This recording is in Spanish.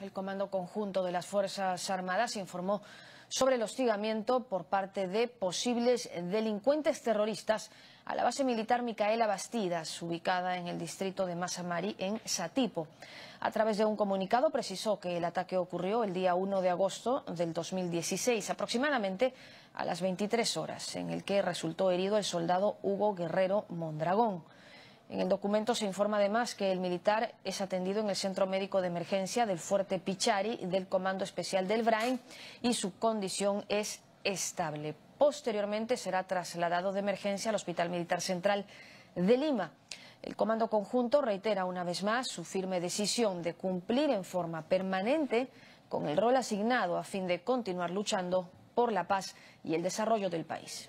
El Comando Conjunto de las Fuerzas Armadas informó sobre el hostigamiento por parte de posibles delincuentes terroristas a la base militar Micaela Bastidas, ubicada en el distrito de Masamari, en Satipo. A través de un comunicado precisó que el ataque ocurrió el día 1 de agosto del 2016, aproximadamente a las 23 horas, en el que resultó herido el soldado Hugo Guerrero Mondragón. En el documento se informa además que el militar es atendido en el centro médico de emergencia del Fuerte Pichari del Comando Especial del Brain y su condición es estable. Posteriormente será trasladado de emergencia al Hospital Militar Central de Lima. El Comando Conjunto reitera una vez más su firme decisión de cumplir en forma permanente con el rol asignado a fin de continuar luchando por la paz y el desarrollo del país.